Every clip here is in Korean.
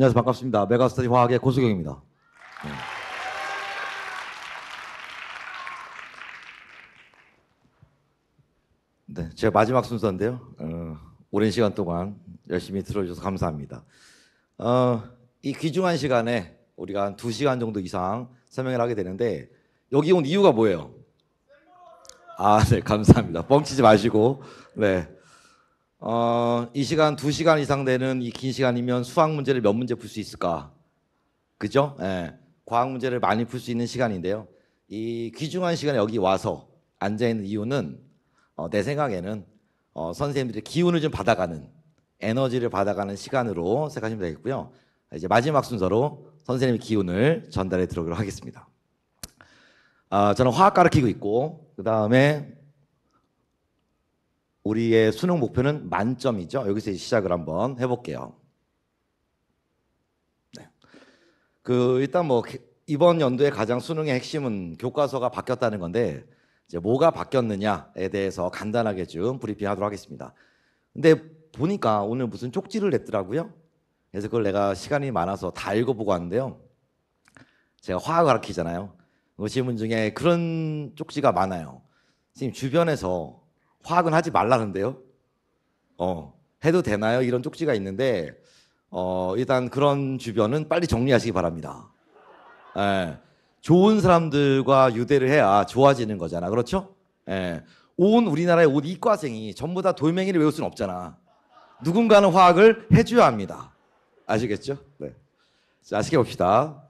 안녕하세요. 반갑습니다. 메가스터디 화학의 고수경입니다. 네. 네. 제가 마지막 순서인데요. 어, 오랜 시간 동안 열심히 들어주셔서 감사합니다. 어, 이 귀중한 시간에 우리가 한 2시간 정도 이상 설명을 하게 되는데 여기 온 이유가 뭐예요? 아, 네, 감사합니다. 뻥치지 마시고, 네, 어, 이 시간 두시간 이상 되는 이 긴 시간이면 수학 문제를 몇 문제 풀 수 있을까? 그죠? 예. 과학 문제를 많이 풀 수 있는 시간인데요. 이 귀중한 시간에 여기 와서 앉아 있는 이유는 어, 내 생각에는 어, 선생님들의 기운을 좀 받아가는 에너지를 받아가는 시간으로 생각하시면 되겠고요. 이제 마지막 순서로 선생님의 기운을 전달해 드리도록 하겠습니다. 아, 저는 화학 가르키고 있고 그 다음에 우리의 수능 목표는 만점이죠. 여기서 시작을 한번 해볼게요. 네. 그 일단 뭐 이번 연도에 가장 수능의 핵심은 교과서가 바뀌었다는 건데 이제 뭐가 바뀌었느냐에 대해서 간단하게 좀 브리핑하도록 하겠습니다. 근데 보니까 오늘 무슨 쪽지를 냈더라고요. 그래서 그걸 내가 시간이 많아서 다 읽어보고 왔는데요. 제가 화학을 가르치잖아요. 그 질문 중에 그런 쪽지가 많아요. 지금 주변에서 화학은 하지 말라는데요. 어, 해도 되나요? 이런 쪽지가 있는데, 어, 일단 그런 주변은 빨리 정리하시기 바랍니다. 예. 좋은 사람들과 유대를 해야 좋아지는 거잖아. 그렇죠? 예. 온 우리나라의 온 이과생이 전부 다 돌멩이를 외울 수는 없잖아. 누군가는 화학을 해줘야 합니다. 아시겠죠? 네. 자, 아시게 봅시다.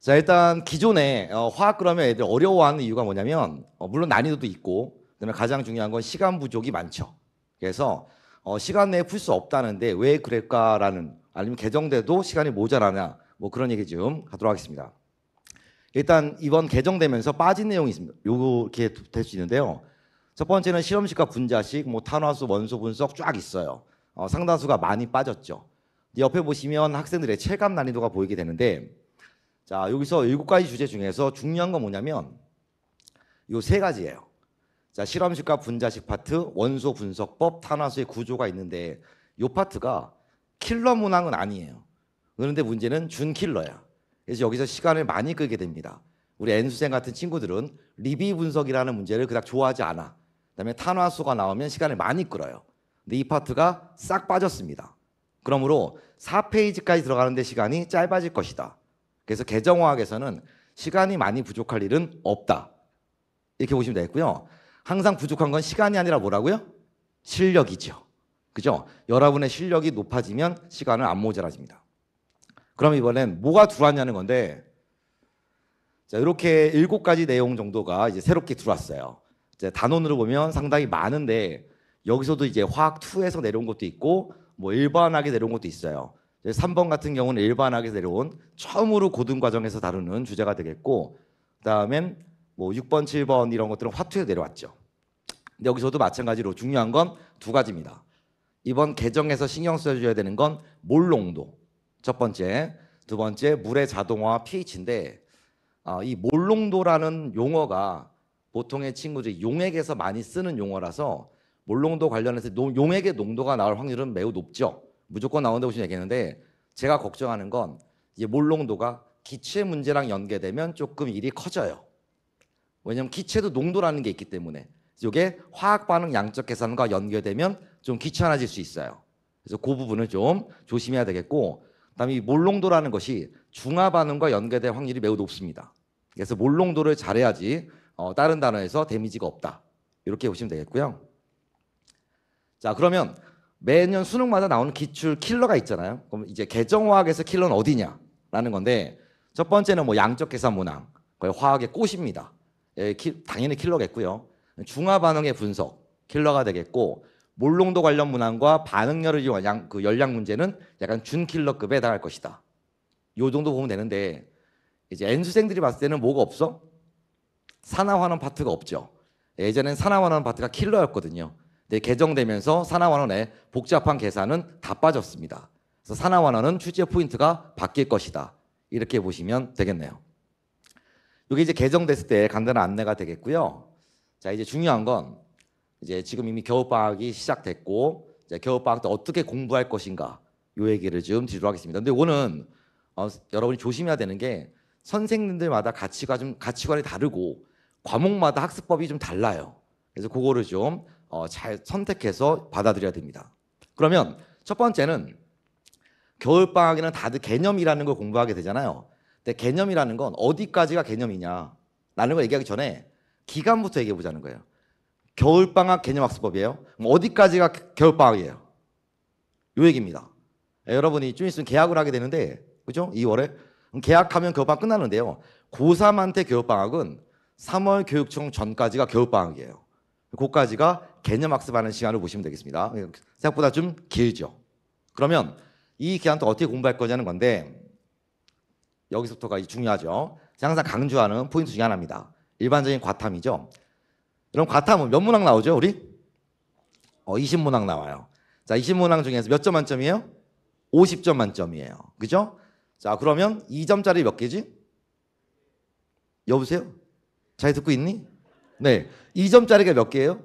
자, 일단 기존에 어, 화학 그러면 애들 어려워하는 이유가 뭐냐면, 어, 물론 난이도도 있고, 그다음에 가장 중요한 건 시간 부족이 많죠. 그래서 어, 시간 내에 풀 수 없다는데 왜 그럴까라는 아니면 개정돼도 시간이 모자라냐 뭐 그런 얘기 좀 하도록 하겠습니다. 일단 이번 개정되면서 빠진 내용이 있습니다. 요렇게 될 수 있는데요. 첫 번째는 실험식과 분자식, 뭐 탄화수, 원소 분석 쫙 있어요. 어, 상당수가 많이 빠졌죠. 옆에 보시면 학생들의 체감 난이도가 보이게 되는데, 자 여기서 일곱 가지 주제 중에서 중요한 건 뭐냐면 요 세 가지예요. 자, 실험식과 분자식 파트, 원소 분석법, 탄화수의 구조가 있는데 요 파트가 킬러 문항은 아니에요. 그런데 문제는 준킬러야. 그래서 여기서 시간을 많이 끌게 됩니다. 우리 N수생 같은 친구들은 리비 분석이라는 문제를 그닥 좋아하지 않아. 그다음에 탄화수가 나오면 시간을 많이 끌어요. 근데 이 파트가 싹 빠졌습니다. 그러므로 4페이지까지 들어가는데 시간이 짧아질 것이다. 그래서 개정화학에서는 시간이 많이 부족할 일은 없다. 이렇게 보시면 되겠고요. 항상 부족한 건 시간이 아니라 뭐라고요? 실력이죠. 그죠? 여러분의 실력이 높아지면 시간은 안 모자라집니다. 그럼 이번엔 뭐가 들어왔냐는 건데, 자, 이렇게 일곱 가지 내용 정도가 이제 새롭게 들어왔어요. 이제 단원으로 보면 상당히 많은데, 여기서도 이제 화학2에서 내려온 것도 있고, 뭐 일반하게 내려온 것도 있어요. 3번 같은 경우는 일반하게 내려온 처음으로 고등 과정에서 다루는 주제가 되겠고, 그 다음엔 뭐 6번, 7번 이런 것들은 화투에 내려왔죠. 근데 여기서도 마찬가지로 중요한 건 두 가지입니다. 이번 개정에서 신경 써줘야 되는 건 몰농도. 첫 번째, 두 번째 물의 자동화 pH인데 아, 이 몰농도라는 용어가 보통의 친구들이 용액에서 많이 쓰는 용어라서 몰농도 관련해서 노, 용액의 농도가 나올 확률은 매우 높죠. 무조건 나온다고 지금 얘기했는데 제가 걱정하는 건 이제 몰농도가 기체 문제랑 연계되면 조금 일이 커져요. 왜냐하면 기체도 농도라는 게 있기 때문에 이게 화학 반응 양적 계산과 연결되면 좀 귀찮아질 수 있어요. 그래서 그 부분을 좀 조심해야 되겠고 그다음에 이 몰농도라는 것이 중화 반응과 연결될 확률이 매우 높습니다. 그래서 몰농도를 잘해야지 어, 다른 단어에서 데미지가 없다. 이렇게 보시면 되겠고요. 자 그러면 매년 수능마다 나오는 기출 킬러가 있잖아요. 그럼 이제 개정화학에서 킬러는 어디냐라는 건데 첫 번째는 뭐 양적 계산 문항, 거의 화학의 꽃입니다. 예, 당연히 킬러겠고요. 중화 반응의 분석 킬러가 되겠고 몰롱도 관련 문항과 반응열을 이용한 양, 그 열량 문제는 약간 준킬러급에 해당할 것이다. 요 정도 보면 되는데 이제 N수생들이 봤을 때는 뭐가 없어? 산화환원 파트가 없죠. 예전엔 산화환원 파트가 킬러였거든요. 근데 개정되면서 산화환원의 복잡한 계산은 다 빠졌습니다. 그래서 산화환원은 출제 포인트가 바뀔 것이다. 이렇게 보시면 되겠네요. 이게 이제 개정됐을 때 간단한 안내가 되겠고요. 자, 이제 중요한 건 이제 지금 이미 겨울방학이 시작됐고 이제 겨울방학 때 어떻게 공부할 것인가 요 얘기를 좀드리도 하겠습니다. 근데 이거는 어, 여러분이 조심해야 되는 게 선생님들마다 가치가 좀 가치관이 다르고 과목마다 학습법이 좀 달라요. 그래서 그거를 좀잘 어, 선택해서 받아들여야 됩니다. 그러면 첫 번째는 겨울 방학에는 다들 개념이라는 걸 공부하게 되잖아요. 근데 개념이라는 건 어디까지가 개념이냐라는 걸 얘기하기 전에 기간부터 얘기해 보자는 거예요. 겨울방학 개념학습법이에요. 어디까지가 겨울방학이에요? 요 얘기입니다. 예, 여러분이 좀 있으면 계약을 하게 되는데, 그죠? 2월에. 계약하면 겨울방학 끝나는데요. 고3한테 겨울방학은 3월 교육청 전까지가 겨울방학이에요. 그까지가 개념학습하는 시간을 보시면 되겠습니다. 생각보다 좀 길죠. 그러면 이 기간 또 어떻게 공부할 거냐는 건데, 여기서부터가 중요하죠. 항상 강조하는 포인트 중에 하나입니다. 일반적인 과탐이죠. 그럼 과탐은 몇 문항 나오죠, 우리? 어, 20문항 나와요. 자, 20문항 중에서 몇 점 만점이에요? 50점 만점이에요. 그죠? 자, 그러면 2점짜리 몇 개지? 여보세요? 잘 듣고 있니? 네. 2점짜리가 몇 개예요?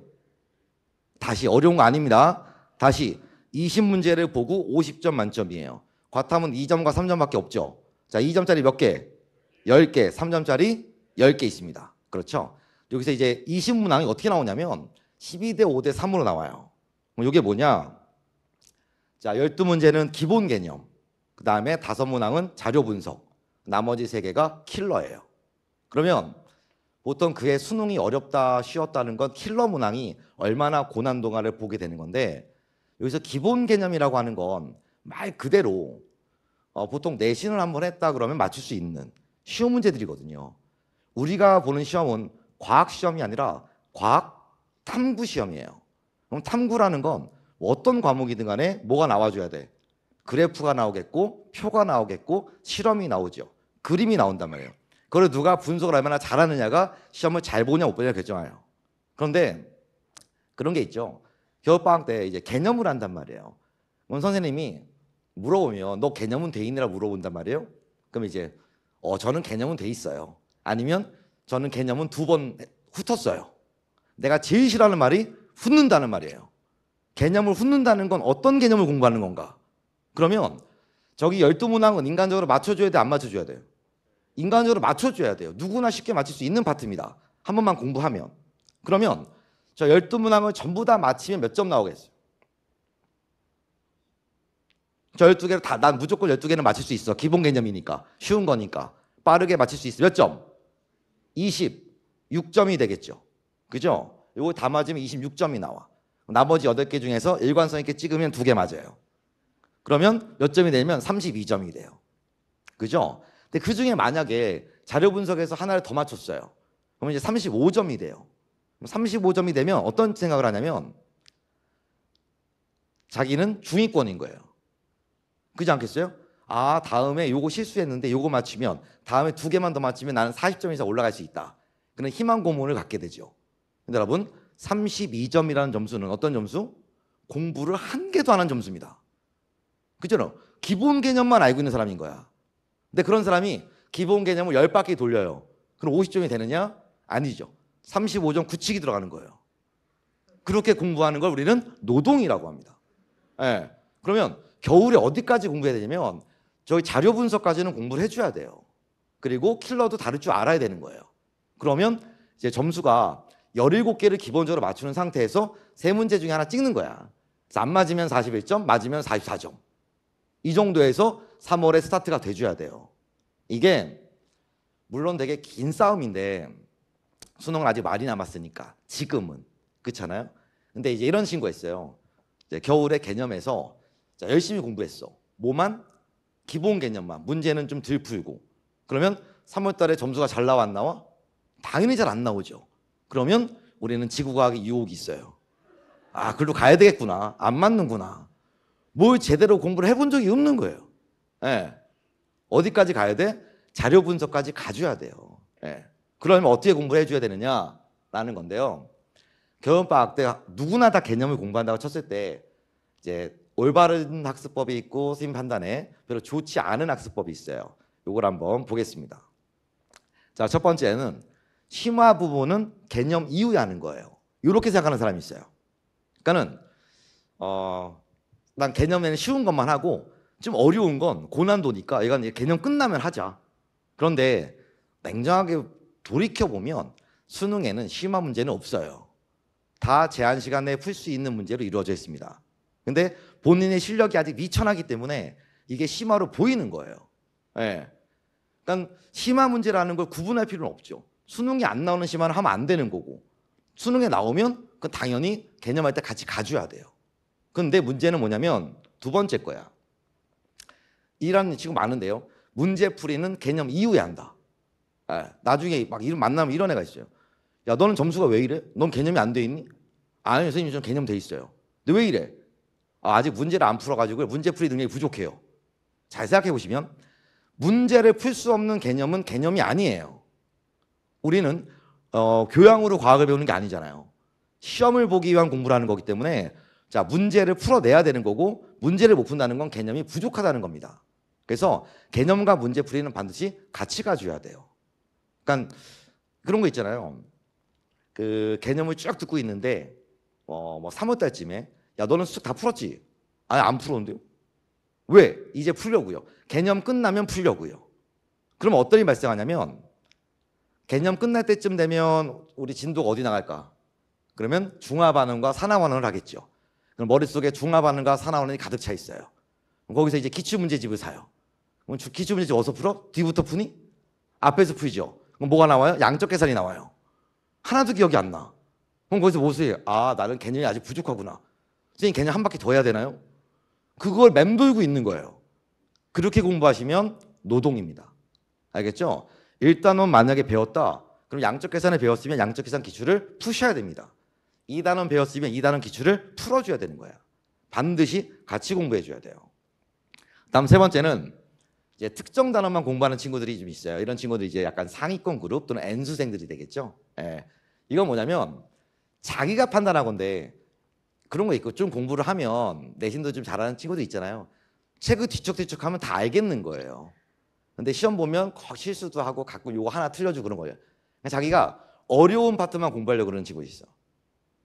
다시 어려운 거 아닙니다. 다시 20문제를 보고 50점 만점이에요. 과탐은 2점과 3점밖에 없죠. 자, 2점짜리 몇 개? 10개, 3점짜리 10개 있습니다. 그렇죠? 여기서 이제 20문항이 어떻게 나오냐면 12대 5대 3으로 나와요. 이게 뭐냐? 자, 12문제는 기본 개념. 그 다음에 5 문항은 자료 분석. 나머지 3 개가 킬러예요. 그러면 보통 그의 수능이 어렵다, 쉬웠다는 건 킬러 문항이 얼마나 고난도가를 보게 되는 건데 여기서 기본 개념이라고 하는 건 말 그대로 어, 보통 내신을 한번 했다 그러면 맞출 수 있는 쉬운 문제들이거든요. 우리가 보는 시험은 과학 시험이 아니라 과학 탐구 시험이에요. 그럼 탐구라는 건 어떤 과목이든 간에 뭐가 나와줘야 돼. 그래프가 나오겠고 표가 나오겠고 실험이 나오죠. 그림이 나온단 말이에요. 그걸 누가 분석을 얼마나 잘하느냐가 시험을 잘 보냐 못 보냐 결정해요. 그런데 그런 게 있죠. 겨울방학 때 이제 개념을 한단 말이에요. 그럼 선생님이 물어보면 너 개념은 돼 있느라 물어본단 말이에요. 그럼 이제 어 저는 개념은 돼 있어요. 아니면 저는 개념은 두 번 훑었어요. 내가 제일 싫어하는 말이 훑는다는 말이에요. 개념을 훑는다는 건 어떤 개념을 공부하는 건가? 그러면 저기 열두 문항은 인간적으로 맞춰줘야 돼, 안 맞춰줘야 돼요? 인간적으로 맞춰줘야 돼요. 누구나 쉽게 맞출 수 있는 파트입니다. 한 번만 공부하면. 그러면 저 열두 문항을 전부 다 맞히면 몇 점 나오겠어요? 12개를 다, 난 무조건 12개는 맞출수 있어. 기본 개념이니까. 쉬운 거니까. 빠르게 맞출수 있어. 몇 점? 26점이 되겠죠. 그죠? 요거 다 맞으면 26점이 나와. 나머지 8개 중에서 일관성 있게 찍으면 2개 맞아요. 그러면 몇 점이 되면 32점이 돼요. 그죠? 근데 그 중에 만약에 자료 분석에서 하나를 더 맞췄어요. 그러면 이제 35점이 돼요. 35점이 되면 어떤 생각을 하냐면 자기는 중위권인 거예요. 그지 않겠어요? 아, 다음에 요거 실수했는데 요거 맞추면 다음에 두 개만 더 맞추면 나는 40점 이상 올라갈 수 있다. 그런 희망 고문을 갖게 되죠. 근데 여러분, 32점이라는 점수는 어떤 점수? 공부를 한 개도 안 한 점수입니다. 그죠? 기본 개념만 알고 있는 사람인 거야. 근데 그런 사람이 기본 개념을 10바퀴 돌려요. 그럼 50점이 되느냐? 아니죠. 35점 굳히기 들어가는 거예요. 그렇게 공부하는 걸 우리는 노동이라고 합니다. 예. 네. 그러면 겨울에 어디까지 공부해야 되냐면 저희 자료 분석까지는 공부를 해줘야 돼요. 그리고 킬러도 다를 줄 알아야 되는 거예요. 그러면 이제 점수가 17개를 기본적으로 맞추는 상태에서 세 문제 중에 하나 찍는 거야. 안 맞으면 41점, 맞으면 44점. 이 정도에서 3월에 스타트가 돼줘야 돼요. 이게 물론 되게 긴 싸움인데 수능은 아직 말이 남았으니까 지금은 그렇잖아요. 근데 이제 이런 신고 가 있어요. 겨울의 개념에서 자, 열심히 공부했어. 뭐만? 기본 개념만. 문제는 좀 덜 풀고. 그러면 3월 달에 점수가 잘 나와 안 나와? 당연히 잘 안 나오죠. 그러면 우리는 지구과학의 유혹이 있어요. 아, 글로 가야 되겠구나. 안 맞는구나. 뭘 제대로 공부를 해본 적이 없는 거예요. 예. 어디까지 가야 돼? 자료 분석까지 가줘야 돼요. 예. 그러면 어떻게 공부를 해줘야 되느냐? 라는 건데요. 경험 방학때 누구나 다 개념을 공부한다고 쳤을 때 이제 올바른 학습법이 있고 선생님 판단에 별로 좋지 않은 학습법이 있어요. 요걸 한번 보겠습니다. 자, 첫 번째는 심화 부분은 개념 이후에 하는 거예요. 이렇게 생각하는 사람이 있어요. 그러니까는 어, 난 개념에는 쉬운 것만 하고 좀 어려운 건 고난도니까 이건 개념 끝나면 하자. 그런데 냉정하게 돌이켜 보면 수능에는 심화 문제는 없어요. 다 제한 시간 에풀 수 있는 문제로 이루어져 있습니다. 근데 본인의 실력이 아직 미천하기 때문에 이게 심화로 보이는 거예요. 예. 그러니까 심화 문제라는 걸 구분할 필요는 없죠. 수능이 안 나오는 심화는 하면 안 되는 거고 수능에 나오면 그 당연히 개념할 때 같이 가줘야 돼요. 근데 문제는 뭐냐면 두 번째 거야. 이란 지금 많은데요. 문제풀이는 개념 이후에 한다. 예. 나중에 막 이런 만나면 이런 애가 있어요. 야 너는 점수가 왜 이래? 넌 개념이 안 돼 있니? 아니 선생님 좀 개념 돼 있어요. 근데 왜 이래? 어, 아직 문제를 안 풀어가지고 문제풀이 능력이 부족해요. 잘 생각해 보시면 문제를 풀 수 없는 개념은 개념이 아니에요. 우리는 어, 교양으로 과학을 배우는 게 아니잖아요. 시험을 보기 위한 공부를하는 거기 때문에 자 문제를 풀어내야 되는 거고 문제를 못 푼다는 건 개념이 부족하다는 겁니다. 그래서 개념과 문제풀이는 반드시 같이 가줘야 돼요. 그러니까 그런 거 있잖아요. 그 개념을 쭉 듣고 있는데 어뭐 3월 달쯤에 야 너는 수다 풀었지? 아안 풀었는데요. 왜? 이제 풀려고요. 개념 끝나면 풀려고요. 그럼 어떤 일이 발생하냐면 개념 끝날 때쯤 되면 우리 진도가 어디 나갈까? 그러면 중화반응과 산화반응을 하겠죠. 그럼 머릿속에 중화반응과 산화반응이 가득 차 있어요. 거기서 이제 기출문제집을 사요. 그럼 기출문제집 어디서 풀어? 뒤부터 푸니? 앞에서 풀죠. 그럼 뭐가 나와요? 양적 계산이 나와요. 하나도 기억이 안 나. 그럼 거기서 무엇을 뭐 아 나는 개념이 아직 부족하구나. 선생님 개념 한 바퀴 더 해야 되나요? 그걸 맴돌고 있는 거예요. 그렇게 공부하시면 노동입니다. 알겠죠? 1단원 만약에 배웠다. 그럼 양적 계산을 배웠으면 양적 계산 기출을 푸셔야 됩니다. 2단원 배웠으면 2단원 기출을 풀어줘야 되는 거예요 반드시 같이 공부해줘야 돼요. 다음 세 번째는 이제 특정 단어만 공부하는 친구들이 좀 있어요. 이런 친구들이 이제 약간 상위권 그룹 또는 N수생들이 되겠죠. 예. 이건 뭐냐면 자기가 판단하건데 그런 거 있고 좀 공부를 하면 내신도 좀 잘하는 친구도 있잖아요. 책을 뒤척뒤척 하면 다 알겠는 거예요. 근데 시험 보면 꼭 실수도 하고 가끔 요거 하나 틀려주고 그런 거예요. 그냥 자기가 어려운 파트만 공부하려고 그러는 친구 있어.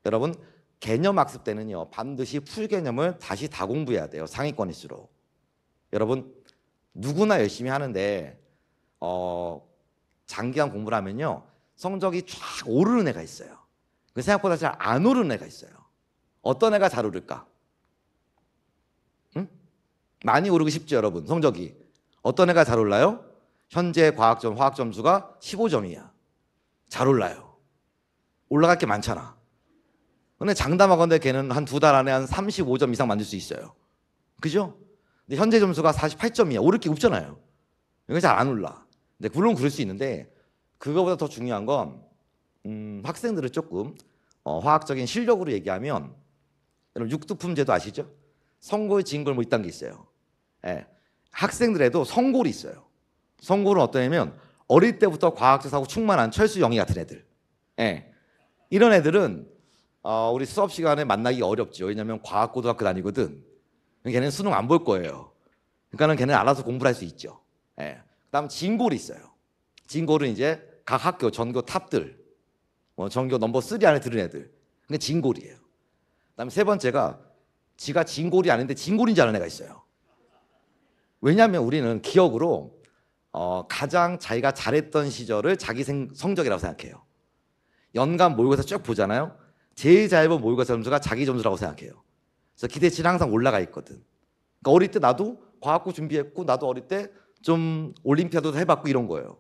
여러분, 개념 학습 때는요, 반드시 풀 개념을 다시 다 공부해야 돼요. 상위권일수록. 여러분, 누구나 열심히 하는데, 어, 장기간 공부를 하면요, 성적이 쫙 오르는 애가 있어요. 그 생각보다 잘 안 오르는 애가 있어요. 어떤 애가 잘 오를까? 응? 많이 오르기 쉽죠, 여러분. 성적이. 어떤 애가 잘 올라요? 현재 과학점, 화학점수가 15점이야. 잘 올라요. 올라갈 게 많잖아. 근데 장담하건데 걔는 한 두 달 안에 한 35점 이상 만들 수 있어요. 그죠? 근데 현재 점수가 48점이야. 오를 게 없잖아요. 이게 잘안 올라. 근데 물론 그럴 수 있는데 그거보다 더 중요한 건 음, 학생들을 조금 어, 화학적인 실력으로 얘기하면 여러분 육두품제도 아시죠? 성골, 진골 뭐 이딴 게 있어요. 예. 학생들에도 성골이 있어요. 성골은 어떠냐면 어릴 때부터 과학적 사고 충만한 철수 영희 같은 애들. 예. 이런 애들은 어, 우리 수업 시간에 만나기 어렵죠. 왜냐하면 과학고등학교 다니거든. 그러니까 걔는 수능 안 볼 거예요. 그러니까는 걔는 알아서 공부를 할 수 있죠. 예. 그다음 진골이 있어요. 진골은 이제 각 학교 전교 탑들, 뭐 전교 넘버 쓰 안에 들은 애들. 그게 진골이에요. 다음에 세 번째가 지가 진골이 아닌데 진골인 줄 아는 애가 있어요. 왜냐하면 우리는 기억으로 어, 가장 자기가 잘했던 시절을 자기 생, 성적이라고 생각해요. 연간 모의고사 쭉 보잖아요. 제일 잘 본 모의고사 점수가 자기 점수라고 생각해요. 그래서 기대치는 항상 올라가 있거든. 그러니까 어릴 때 나도 과학고 준비했고 나도 어릴 때 좀 올림피아도 해봤고 이런 거예요.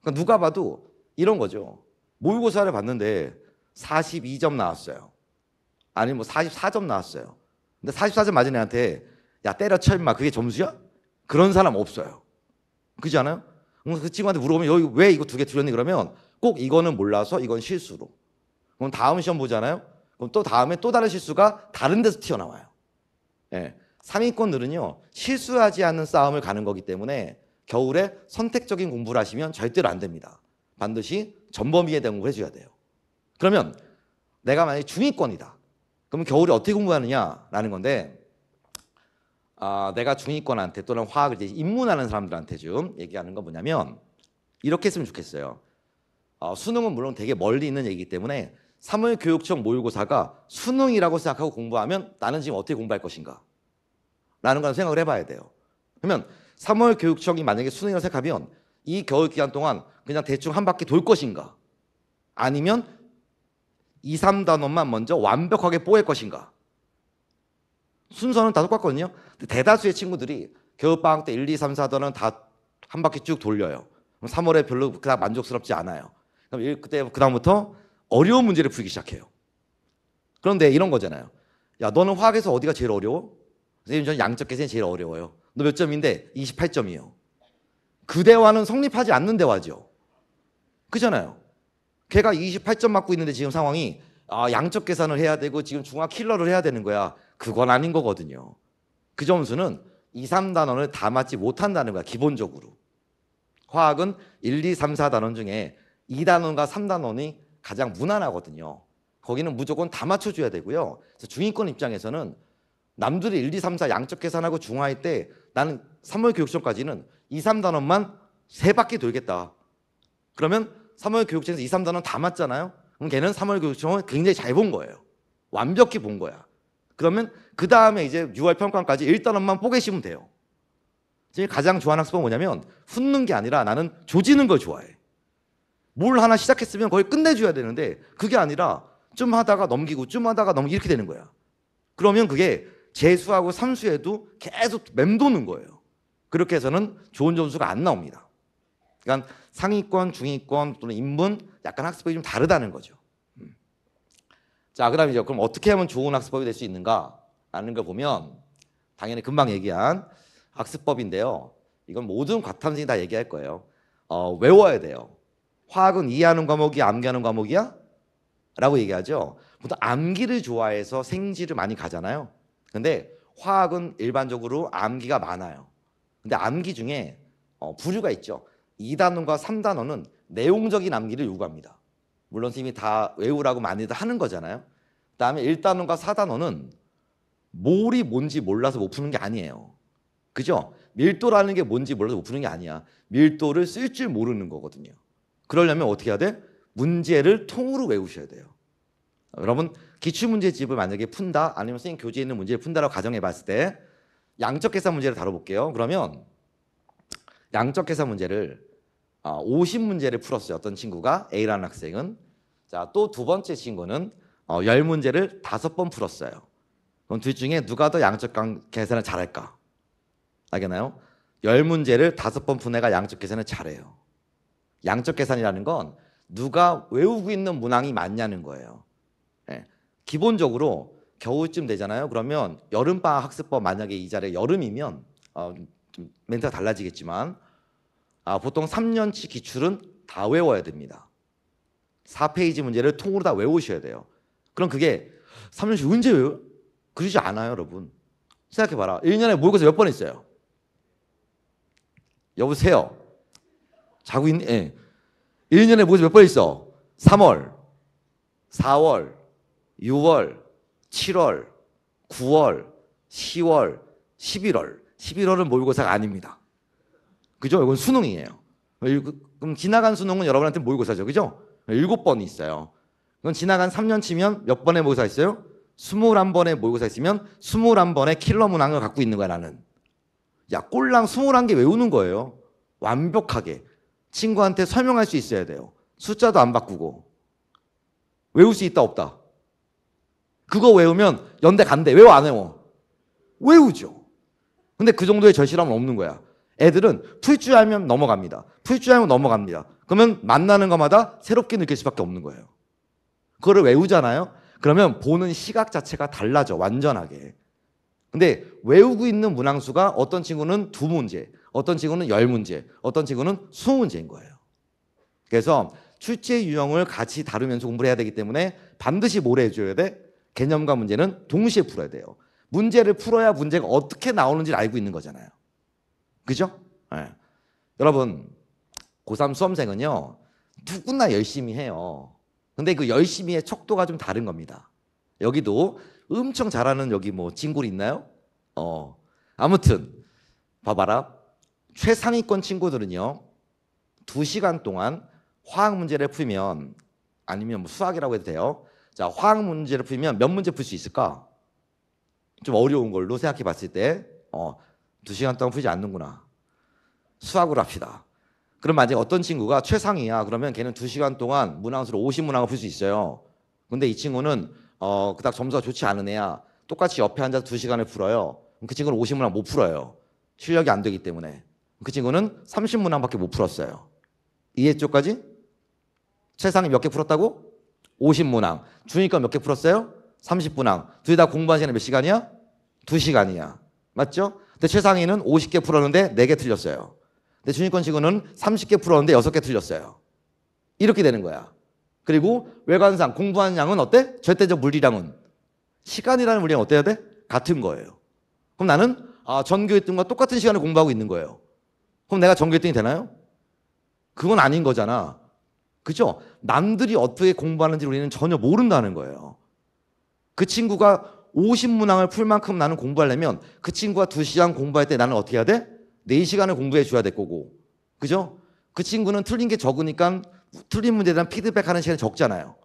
그러니까 누가 봐도 이런 거죠. 모의고사를 봤는데 42점 나왔어요. 아니 뭐 44점 나왔어요. 근데 44점 맞은 애한테 야 때려쳐 임마 그게 점수야? 그런 사람 없어요. 그지 않아요? 그 친구한테 물어보면 여기 왜 이거 두개 틀렸니 그러면 꼭 이거는 몰라서 이건 실수로. 그럼 다음 시험 보잖아요. 그럼 또 다음에 또 다른 실수가 다른 데서 튀어나와요. 예. 네. 상위권들은요 실수하지 않는 싸움을 가는 거기 때문에 겨울에 선택적인 공부를 하시면 절대로 안 됩니다. 반드시 전범위에 대한 공부를 해줘야 돼요. 그러면 내가 만약에 중위권이다. 그럼 겨울에 어떻게 공부하느냐라는 건데 아, 내가 중위권한테 또는 화학을 이제 입문하는 사람들한테 좀 얘기하는 건 뭐냐면 이렇게 했으면 좋겠어요. 어, 수능은 물론 되게 멀리 있는 얘기이기 때문에 3월 교육청 모의고사가 수능이라고 생각하고 공부하면 나는 지금 어떻게 공부할 것인가? 라는 걸 생각을 해봐야 돼요. 그러면 3월 교육청이 만약에 수능이라고 생각하면 이 겨울 기간 동안 그냥 대충 한 바퀴 돌 것인가? 아니면 2, 3단원만 먼저 완벽하게 뽀갤 것인가? 순서는 다 똑같거든요. 대다수의 친구들이 겨울방학 때 1, 2, 3, 4단원 다 한 바퀴 쭉 돌려요. 그럼 3월에 별로 그닥 만족스럽지 않아요. 그럼 그때 그다음부터 어려운 문제를 풀기 시작해요. 그런데 이런 거잖아요. 야, 너는 화학에서 어디가 제일 어려워? 선생님, 저는 양적 계산이 제일 어려워요. 너 몇 점인데? 28점이요. 그 대화는 성립하지 않는 대화죠. 그잖아요. 걔가 28점 맞고 있는데 지금 상황이 아, 양적 계산을 해야 되고 지금 중화 킬러를 해야 되는 거야. 그건 아닌 거거든요. 그 점수는 2, 3단원을 다 맞지 못한다는 거야, 기본적으로. 화학은 1, 2, 3, 4단원 중에 2단원과 3단원이 가장 무난하거든요. 거기는 무조건 다 맞춰줘야 되고요. 그래서 중위권 입장에서는 남들이 1, 2, 3, 4 양적 계산하고 중화할 때 나는 3월 교육시까지는 2, 3단원만 3바퀴 돌겠다. 그러면 3월 교육청에서 2, 3단원 다 맞잖아요. 그럼 걔는 3월 교육청을 굉장히 잘 본 거예요. 완벽히 본 거야. 그러면 그 다음에 이제 6월 평가까지 1단원만 뽀개시면 돼요. 지금 가장 좋아하는 학습은 뭐냐면 훑는 게 아니라 나는 조지는 걸 좋아해. 뭘 하나 시작했으면 거의 끝내줘야 되는데 그게 아니라 좀 하다가 넘기고 좀 하다가 넘기고 이렇게 되는 거야. 그러면 그게 재수하고 삼수에도 계속 맴도는 거예요. 그렇게 해서는 좋은 점수가 안 나옵니다. 그러니까 상위권, 중위권 또는 인문 약간 학습법이 좀 다르다는 거죠. 음. 자, 그다음 이제 그럼 어떻게 하면 좋은 학습법이 될 수 있는가라는 걸 보면 당연히 금방 얘기한 학습법인데요. 이건 모든 과탐생이 다 얘기할 거예요. 어, 외워야 돼요. 화학은 이해하는 과목이야, 암기하는 과목이야? 라고 얘기하죠. 보통 암기를 좋아해서 생지를 많이 가잖아요. 근데 화학은 일반적으로 암기가 많아요. 근데 암기 중에 어, 부류가 있죠. 2단원과 3단원은 내용적인 암기를 요구합니다. 물론 선생님이 다 외우라고 많이들 하는 거잖아요. 그다음에 1단원과 4단원은 몰이 뭔지 몰라서 못 푸는 게 아니에요. 그죠? 밀도라는 게 뭔지 몰라서 못 푸는 게 아니야. 밀도를 쓸 줄 모르는 거거든요. 그러려면 어떻게 해야 돼? 문제를 통으로 외우셔야 돼요. 여러분 기출문제집을 만약에 푼다 아니면 선생님 교재에 있는 문제를 푼다라고 가정해 봤을 때 양적 계산 문제를 다뤄볼게요. 그러면 양적 계산 문제를 50문제를 아, 풀었어요. 어떤 친구가 A라는 학생은 자, 또 두 번째 친구는 어, 10문제를 다섯 번 풀었어요. 그럼 둘 중에 누가 더 양적 계산을 잘할까? 알겠나요? 10문제를 다섯 번푼 애가 양적 계산을 잘해요. 양적 계산이라는 건 누가 외우고 있는 문항이 많냐는 거예요. 네. 기본적으로 겨울쯤 되잖아요. 그러면 여름방학 학습법 만약에 이 자리에 여름이면 어, 좀 멘트가 달라지겠지만 아, 보통 3년치 기출은 다 외워야 됩니다. 4페이지 문제를 통으로 다 외우셔야 돼요. 그럼 그게 3년치 언제 외워요? 그러지 않아요, 여러분. 생각해봐라. 1년에 모의고사 몇 번 있어요? 여보세요? 자고 있네? 예. 1년에 모의고사 몇 번 있어? 3월, 4월, 6월, 7월, 9월, 10월, 11월. 11월은 모의고사가 아닙니다. 그죠? 이건 수능이에요. 그럼 지나간 수능은 여러분한테 모의고사죠. 그죠? 일곱 번이 있어요. 그건 지나간 3년 치면 몇 번의 모의고사 있어요? 21번의 모의고사 있으면 21번의 킬러 문항을 갖고 있는 거야, 나는. 야, 꼴랑 21개 외우는 거예요. 완벽하게. 친구한테 설명할 수 있어야 돼요. 숫자도 안 바꾸고. 외울 수 있다, 없다. 그거 외우면 연대 간대. 외워, 안 외워? 외우죠. 근데 그 정도의 절실함은 없는 거야. 애들은 풀 줄 알면 넘어갑니다. 풀 줄 알면 넘어갑니다. 그러면 만나는 것마다 새롭게 느낄 수밖에 없는 거예요. 그거를 외우잖아요. 그러면 보는 시각 자체가 달라져 완전하게. 근데 외우고 있는 문항수가 어떤 친구는 두 문제, 어떤 친구는 열 문제, 어떤 친구는 스무 문제인 거예요. 그래서 출제 유형을 같이 다루면서 공부를 해야 되기 때문에 반드시 뭘 해줘야 돼? 개념과 문제는 동시에 풀어야 돼요. 문제를 풀어야 문제가 어떻게 나오는지를 알고 있는 거잖아요. 그죠? 네. 여러분 고3 수험생은요 누구나 열심히 해요. 근데 그 열심히의 척도가 좀 다른 겁니다. 여기도 엄청 잘하는 여기 뭐 친구 있나요? 어 아무튼 봐봐라 최상위권 친구들은요 두 시간 동안 화학 문제를 풀면 아니면 뭐 수학이라고 해도 돼요. 자 화학 문제를 풀면 몇 문제 풀 수 있을까? 좀 어려운 걸로 생각해 봤을 때 어, 두 시간 동안 풀지 않는구나. 수학을 합시다. 그럼 만약에 어떤 친구가 최상이야. 그러면 걔는 두 시간 동안 문항수로 50문항을 풀 수 있어요. 근데 이 친구는 어, 그닥 점수가 좋지 않은 애야. 똑같이 옆에 앉아서 두 시간을 풀어요. 그 친구는 50문항 못 풀어요. 실력이 안 되기 때문에. 그 친구는 30문항밖에 못 풀었어요. 이해쪽까지? 최상이 몇 개 풀었다고? 50문항. 주니까 몇개 풀었어요? 30문항. 둘 다 공부한 시간이 몇 시간이야? 2시간이야. 맞죠? 근데 최상위는 50개 풀었는데 4개 틀렸어요. 근데 주인권 친구는 30개 풀었는데 6개 틀렸어요. 이렇게 되는 거야. 그리고 외관상 공부하는 양은 어때? 절대적 물리량은 시간이라는 물리량 어때야 돼? 같은 거예요. 그럼 나는 아, 전교 1등과 똑같은 시간을 공부하고 있는 거예요. 그럼 내가 전교 1등이 되나요? 그건 아닌 거잖아. 그죠? 남들이 어떻게 공부하는지 우리는 전혀 모른다는 거예요. 그 친구가 50문항을 풀 만큼 나는 공부하려면 그 친구가 2시간 공부할 때 나는 어떻게 해야 돼? 4시간을 공부해 줘야 될 거고. 그죠? 그 친구는 틀린 게 적으니까 틀린 문제에 대한 피드백 하는 시간이 적잖아요.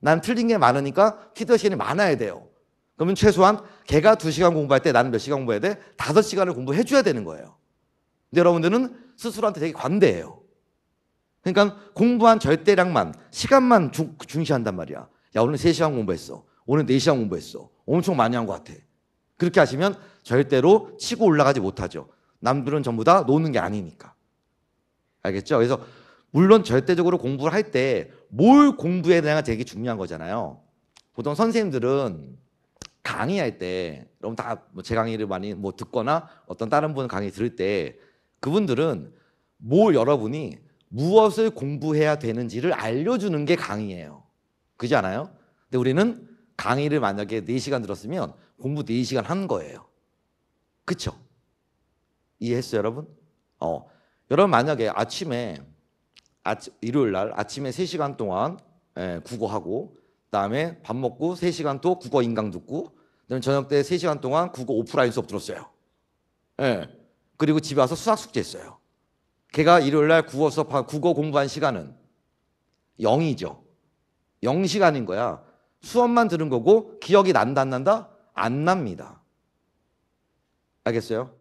난 틀린 게 많으니까 피드백 시간이 많아야 돼요. 그러면 최소한 걔가 2시간 공부할 때 나는 몇 시간 공부해야 돼? 5시간을 공부해 줘야 되는 거예요. 근데 여러분들은 스스로한테 되게 관대해요. 그러니까 공부한 절대량만, 시간만 중, 중시한단 말이야. 야, 오늘 3시간 공부했어. 오늘 4시간 공부했어. 엄청 많이 한 것 같아. 그렇게 하시면 절대로 치고 올라가지 못하죠. 남들은 전부 다 노는 게 아니니까. 알겠죠? 그래서 물론 절대적으로 공부를 할 때 뭘 공부해야 되냐가 되게 중요한 거잖아요. 보통 선생님들은 강의할 때, 여러분 다제 뭐 강의를 많이 뭐 듣거나 어떤 다른 분 강의 들을 때 그분들은 뭘 여러분이 무엇을 공부해야 되는지를 알려주는 게 강의예요. 그지 않아요? 근데 우리는 강의를 만약에 4시간 들었으면 공부 4시간 한 거예요. 그쵸? 이해했어요, 여러분? 어. 여러분, 만약에 아침에, 아침, 일요일 날 아침에 3시간 동안 예, 국어하고, 그 다음에 밥 먹고 3시간 또 국어 인강 듣고, 그다음에 저녁 때 3시간 동안 국어 오프라인 수업 들었어요. 예. 그리고 집에 와서 수학 숙제 했어요. 걔가 일요일 날 국어 수업, 국어 공부한 시간은 0이죠. 0시간인 거야. 수업만 들은 거고 기억이 난다 안 난다? 안 납니다. 알겠어요?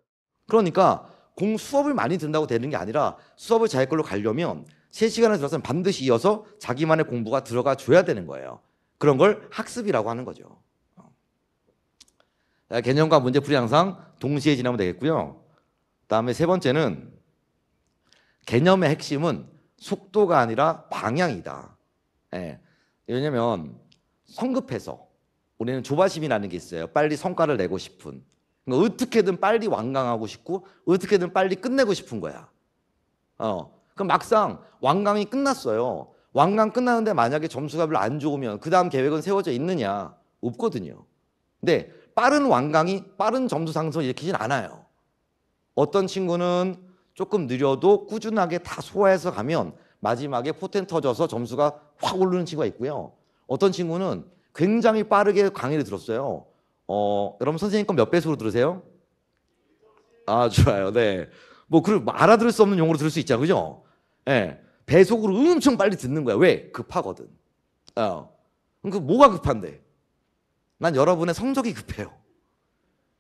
그러니까 공 수업을 많이 듣는다고 되는 게 아니라 수업을 잘 걸로 가려면 3시간을 들었으면 반드시 이어서 자기만의 공부가 들어가 줘야 되는 거예요. 그런 걸 학습이라고 하는 거죠. 어. 개념과 문제풀이 항상 동시에 지나면 되겠고요. 다음에 세 번째는 개념의 핵심은 속도가 아니라 방향이다. 예. 왜냐면 성급해서 우리는 조바심이라는 게 있어요. 빨리 성과를 내고 싶은. 그러니까 어떻게든 빨리 완강하고 싶고 어떻게든 빨리 끝내고 싶은 거야. 어. 그럼 막상 완강이 끝났어요. 완강 끝나는데 만약에 점수가 별로 안 좋으면 그 다음 계획은 세워져 있느냐? 없거든요. 근데 빠른 완강이 빠른 점수 상승을 일으키진 않아요. 어떤 친구는 조금 느려도 꾸준하게 다 소화해서 가면 마지막에 포텐 터져서 점수가 확 오르는 친구가 있고요. 어떤 친구는 굉장히 빠르게 강의를 들었어요. 어, 여러분 선생님 건몇 배수로 들으세요? 아, 좋아요. 네. 뭐, 그, 알아들을 수 없는 용어로 들을 수 있죠. 그죠? 예. 네. 배속으로 엄청 빨리 듣는 거야. 왜? 급하거든. 어. 그, 뭐가 급한데? 난 여러분의 성적이 급해요.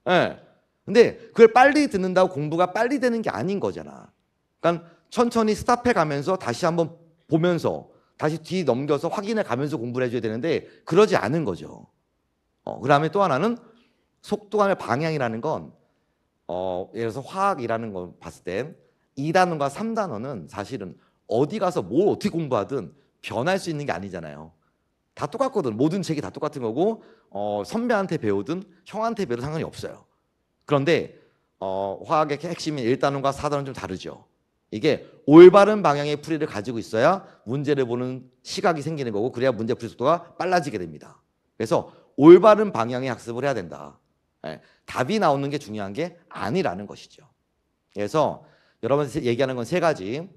예. 네. 근데 그걸 빨리 듣는다고 공부가 빨리 되는 게 아닌 거잖아. 그러니까 천천히 스탑해 가면서 다시 한번 보면서 다시 뒤 넘겨서 확인해 가면서 공부를 해줘야 되는데 그러지 않은 거죠. 어, 그 다음에 또 하나는 속도감의 방향이라는 건 어, 예를 들어서 화학이라는 걸 봤을 때 2단원과 3단원은 사실은 어디 가서 뭘 어떻게 공부하든 변할 수 있는 게 아니잖아요. 다 똑같거든. 모든 책이 다 똑같은 거고 어, 선배한테 배우든 형한테 배우든 상관이 없어요. 그런데 어, 화학의 핵심인 1단원과 4단원은 좀 다르죠. 이게 올바른 방향의 풀이를 가지고 있어야 문제를 보는 시각이 생기는 거고 그래야 문제 풀이 속도가 빨라지게 됩니다. 그래서 올바른 방향의 학습을 해야 된다. 예, 답이 나오는 게 중요한 게 아니라는 것이죠. 그래서 여러분 얘기하는 건 세 가지.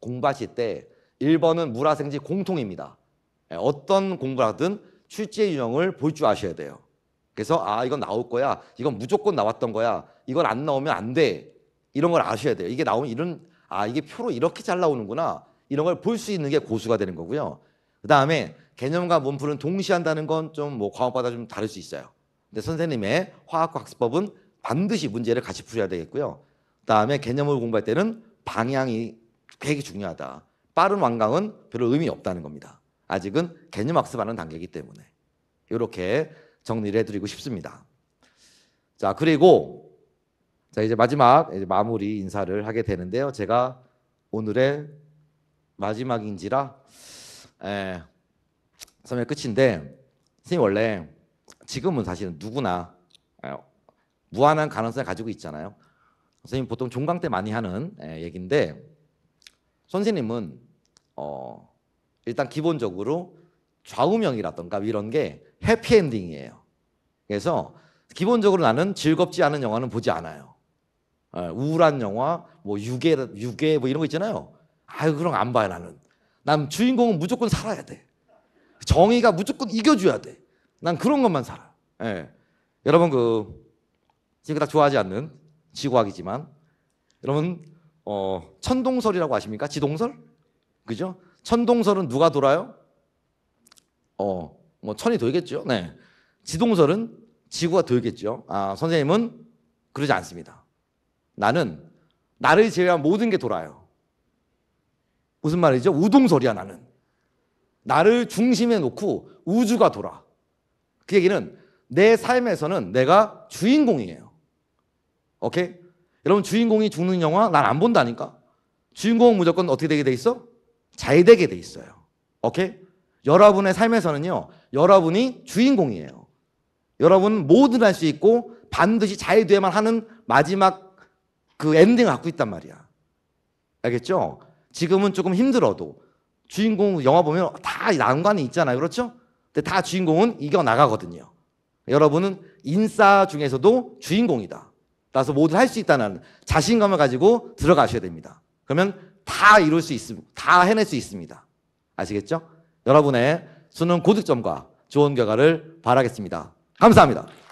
공부하실 때 1번은 물화생지 공통입니다. 예, 어떤 공부라든 출제 유형을 볼 줄 아셔야 돼요. 그래서 아 이건 나올 거야. 이건 무조건 나왔던 거야. 이건 안 나오면 안 돼. 이런 걸 아셔야 돼요. 이게 나오면 이런 아 이게 표로 이렇게 잘 나오는구나 이런 걸 볼 수 있는 게 고수가 되는 거고요. 그 다음에 개념과 문풀은 동시한다는 에건좀뭐 과목마다 좀 다를 수 있어요. 근데 선생님의 화학과 학습법은 반드시 문제를 같이 풀어야 되겠고요. 그 다음에 개념을 공부할 때는 방향이 되게 중요하다. 빠른 완강은 별로 의미 없다는 겁니다. 아직은 개념 학습하는 단계이기 때문에 이렇게 정리를 해드리고 싶습니다. 자 그리고 자 이제 마지막 이제 마무리 인사를 하게 되는데요. 제가 오늘의 마지막인지라 에, 예, 선의 끝인데 선생님 원래 지금은 사실은 누구나 에, 예, 무한한 가능성을 가지고 있잖아요. 선생님 보통 종강 때 많이 하는 에, 예, 얘기인데 선생님은 어, 일단 기본적으로 좌우명이라던가 이런 게 해피엔딩이에요. 그래서 기본적으로 나는 즐겁지 않은 영화는 보지 않아요. 어, 우울한 영화, 뭐 유괴, 유괴 뭐 이런 거 있잖아요. 아유 그런 거 안 봐요 나는. 난 주인공은 무조건 살아야 돼. 정의가 무조건 이겨줘야 돼. 난 그런 것만 살아. 예. 여러분 그 지금 다 좋아하지 않는 지구학이지만 여러분 어, 천동설이라고 아십니까? 지동설? 그죠? 천동설은 누가 돌아요? 어, 뭐 천이 돌겠죠. 네. 지동설은 지구가 돌겠죠. 아, 선생님은 그러지 않습니다. 나는 나를 제외한 모든 게 돌아요. 무슨 말이죠? 우동설이야, 나는. 나를 중심에 놓고 우주가 돌아. 그 얘기는 내 삶에서는 내가 주인공이에요. 오케이? 여러분, 주인공이 죽는 영화 난 안 본다니까? 주인공은 무조건 어떻게 되게 돼 있어? 잘 되게 돼 있어요. 오케이? 여러분의 삶에서는요, 여러분이 주인공이에요. 여러분 모든 할 수 있고 반드시 잘 돼야만 하는 마지막 그 엔딩을 갖고 있단 말이야. 알겠죠? 지금은 조금 힘들어도 주인공 영화 보면 다 난관이 있잖아요. 그렇죠? 근데 다 주인공은 이겨나가거든요. 여러분은 인싸 중에서도 주인공이다. 따라서 모두 할 수 있다는 자신감을 가지고 들어가셔야 됩니다. 그러면 다 이룰 수 있습니다. 다 해낼 수 있습니다. 아시겠죠? 여러분의 수능 고득점과 좋은 결과를 바라겠습니다. 감사합니다.